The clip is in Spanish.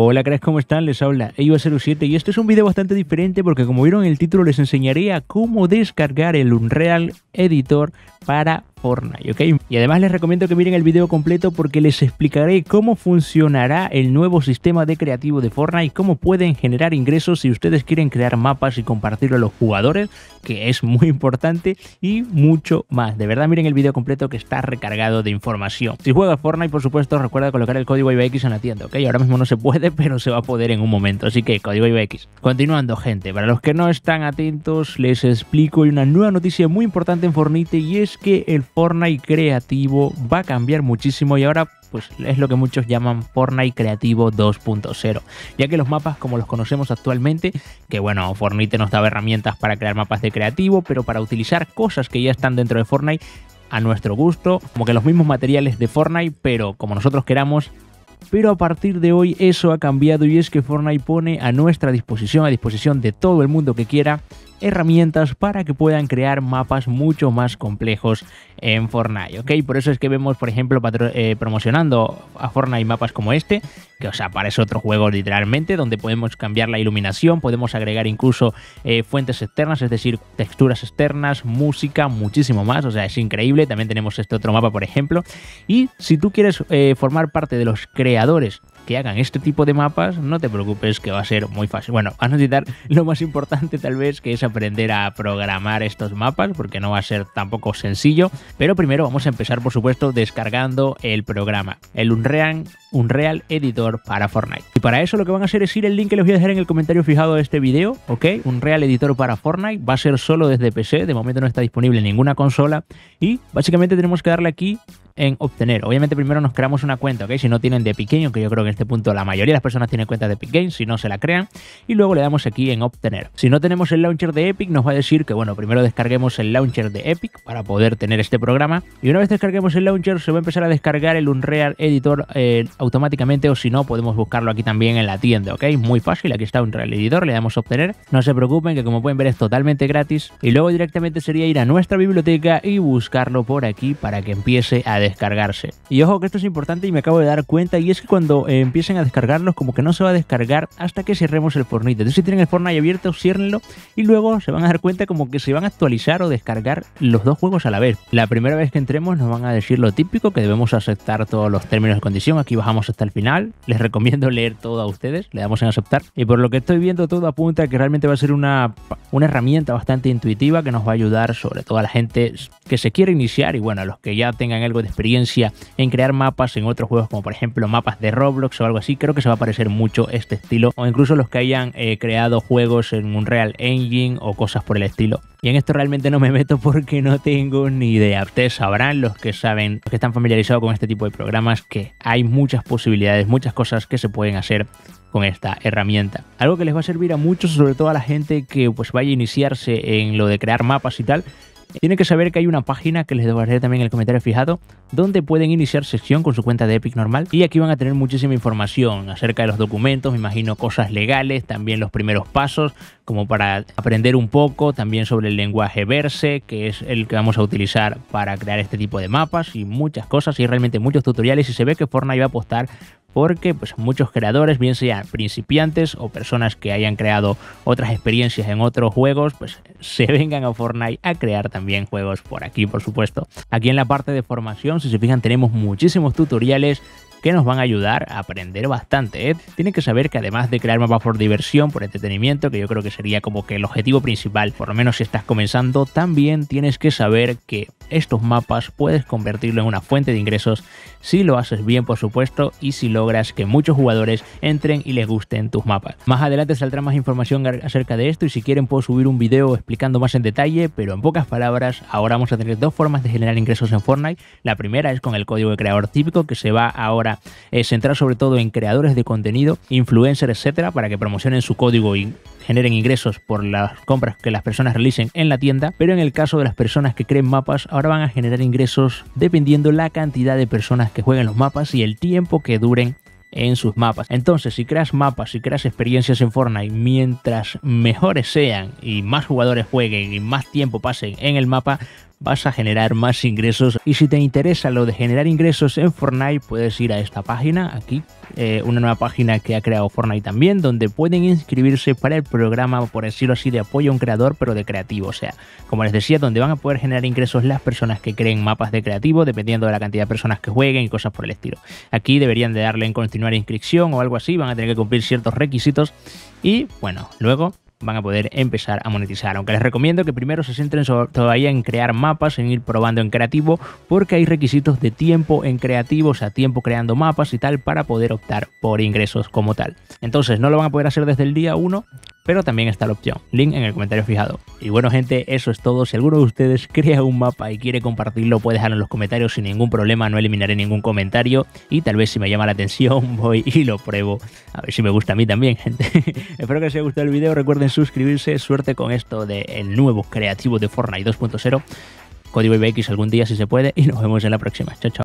Hola ¿crees ¿cómo están? Les habla evo 07 y este es un video bastante diferente porque como vieron en el título les enseñaría cómo descargar el Unreal Editor para Fortnite, ¿ok? Y además les recomiendo que miren el video completo porque les explicaré cómo funcionará el nuevo sistema de creativo de Fortnite, cómo pueden generar ingresos si ustedes quieren crear mapas y compartirlo a los jugadores, que es muy importante, y mucho más. De verdad, miren el video completo que está recargado de información. Si juegas Fortnite, por supuesto, recuerda colocar el código IBX en la tienda, ¿ok? Ahora mismo no se puede, pero se va a poder en un momento, así que código IBX. Continuando, gente, para los que no están atentos, les explico una nueva noticia muy importante en Fortnite y es que el Fortnite creativo va a cambiar muchísimo y ahora pues es lo que muchos llaman Fortnite Creativo 2.0, ya que los mapas como los conocemos actualmente, que bueno, Fortnite nos daba herramientas para crear mapas de creativo, pero para utilizar cosas que ya están dentro de Fortnite a nuestro gusto, como que los mismos materiales de Fortnite, pero como nosotros queramos, pero a partir de hoy eso ha cambiado y es que Fortnite pone a nuestra disposición, a disposición de todo el mundo que quiera, herramientas para que puedan crear mapas mucho más complejos en Fortnite, ¿ok? Por eso es que vemos, por ejemplo, eh, promocionando a Fortnite mapas como este, que os aparece otro juego literalmente, donde podemos cambiar la iluminación, podemos agregar incluso eh, fuentes externas, es decir, texturas externas, música, muchísimo más, o sea, es increíble. También tenemos este otro mapa, por ejemplo. Y si tú quieres eh, formar parte de los creadores que hagan este tipo de mapas, no te preocupes que va a ser muy fácil. Bueno, a necesitar lo más importante tal vez que es aprender a programar estos mapas porque no va a ser tampoco sencillo. Pero primero vamos a empezar por supuesto descargando el programa. El Unreal un real Editor para Fortnite. Y para eso lo que van a hacer es ir el link que les voy a dejar en el comentario fijado de este video, ¿ok? real Editor para Fortnite va a ser solo desde PC, de momento no está disponible en ninguna consola y básicamente tenemos que darle aquí en obtener. Obviamente primero nos creamos una cuenta, ¿ok? Si no tienen de Epic Games, que yo creo que en este punto la mayoría de las personas tienen cuenta de Epic Games, si no se la crean, y luego le damos aquí en obtener. Si no tenemos el launcher de Epic, nos va a decir que, bueno, primero descarguemos el launcher de Epic para poder tener este programa, y una vez descarguemos el launcher, se va a empezar a descargar el Unreal Editor eh, automáticamente o si no podemos buscarlo aquí también en la tienda, ¿ok? Muy fácil, aquí está un editor, le damos a obtener. No se preocupen que como pueden ver es totalmente gratis y luego directamente sería ir a nuestra biblioteca y buscarlo por aquí para que empiece a descargarse. Y ojo que esto es importante y me acabo de dar cuenta y es que cuando eh, empiecen a descargarlos como que no se va a descargar hasta que cerremos el fornito. Entonces si tienen el Fortnite abierto, ciérrenlo y luego se van a dar cuenta como que se van a actualizar o descargar los dos juegos a la vez. La primera vez que entremos nos van a decir lo típico que debemos aceptar todos los términos de condición. Aquí vas Vamos hasta el final. Les recomiendo leer todo a ustedes, le damos en aceptar. Y por lo que estoy viendo, todo apunta que realmente va a ser una, una herramienta bastante intuitiva que nos va a ayudar sobre todo a la gente que se quiere iniciar y bueno, a los que ya tengan algo de experiencia en crear mapas en otros juegos como por ejemplo mapas de Roblox o algo así, creo que se va a parecer mucho este estilo o incluso los que hayan eh, creado juegos en un Real Engine o cosas por el estilo. Y en esto realmente no me meto porque no tengo ni idea. Ustedes sabrán, los que saben, los que están familiarizados con este tipo de programas, que hay muchas posibilidades, muchas cosas que se pueden hacer con esta herramienta. Algo que les va a servir a muchos, sobre todo a la gente que pues vaya a iniciarse en lo de crear mapas y tal, tienen que saber que hay una página que les dejaré también en el comentario fijado, donde pueden iniciar sesión con su cuenta de Epic normal y aquí van a tener muchísima información acerca de los documentos, me imagino cosas legales, también los primeros pasos, como para aprender un poco también sobre el lenguaje Verse, que es el que vamos a utilizar para crear este tipo de mapas y muchas cosas y realmente muchos tutoriales y se ve que Fortnite va a apostar porque pues, muchos creadores, bien sean principiantes o personas que hayan creado otras experiencias en otros juegos, pues se vengan a Fortnite a crear también juegos por aquí, por supuesto. Aquí en la parte de formación, si se fijan, tenemos muchísimos tutoriales que nos van a ayudar a aprender bastante. ¿eh? Tienen que saber que además de crear mapas por diversión, por entretenimiento, que yo creo que sería como que el objetivo principal, por lo menos si estás comenzando, también tienes que saber que estos mapas puedes convertirlo en una fuente de ingresos si lo haces bien, por supuesto, y si logras que muchos jugadores entren y les gusten tus mapas. Más adelante saldrá más información acerca de esto y si quieren puedo subir un video explicando más en detalle, pero en pocas palabras, ahora vamos a tener dos formas de generar ingresos en Fortnite. La primera es con el código de creador típico que se va ahora para eh, centrar sobre todo en creadores de contenido, influencers, etcétera, para que promocionen su código y generen ingresos por las compras que las personas realicen en la tienda, pero en el caso de las personas que creen mapas, ahora van a generar ingresos dependiendo la cantidad de personas que jueguen los mapas y el tiempo que duren en sus mapas. Entonces, si creas mapas, si creas experiencias en Fortnite, mientras mejores sean y más jugadores jueguen y más tiempo pasen en el mapa, vas a generar más ingresos. Y si te interesa lo de generar ingresos en Fortnite, puedes ir a esta página aquí, eh, una nueva página que ha creado Fortnite también, donde pueden inscribirse para el programa, por decirlo así, de apoyo a un creador, pero de creativo. O sea, como les decía, donde van a poder generar ingresos las personas que creen mapas de creativo, dependiendo de la cantidad de personas que jueguen y cosas por el estilo. Aquí deberían de darle en continuar inscripción o algo así, van a tener que cumplir ciertos requisitos. Y bueno, luego van a poder empezar a monetizar. Aunque les recomiendo que primero se centren todavía en crear mapas, en ir probando en creativo, porque hay requisitos de tiempo en creativo, o sea, tiempo creando mapas y tal, para poder optar por ingresos como tal. Entonces, no lo van a poder hacer desde el día 1, pero también está la opción. Link en el comentario fijado. Y bueno gente, eso es todo. Si alguno de ustedes crea un mapa y quiere compartirlo, puede dejarlo en los comentarios sin ningún problema, no eliminaré ningún comentario y tal vez si me llama la atención voy y lo pruebo. A ver si me gusta a mí también, gente. Espero que les haya gustado el video, recuerden suscribirse, suerte con esto del nuevo creativo de Fortnite 2.0, código IBX algún día si se puede y nos vemos en la próxima. Chao, chao.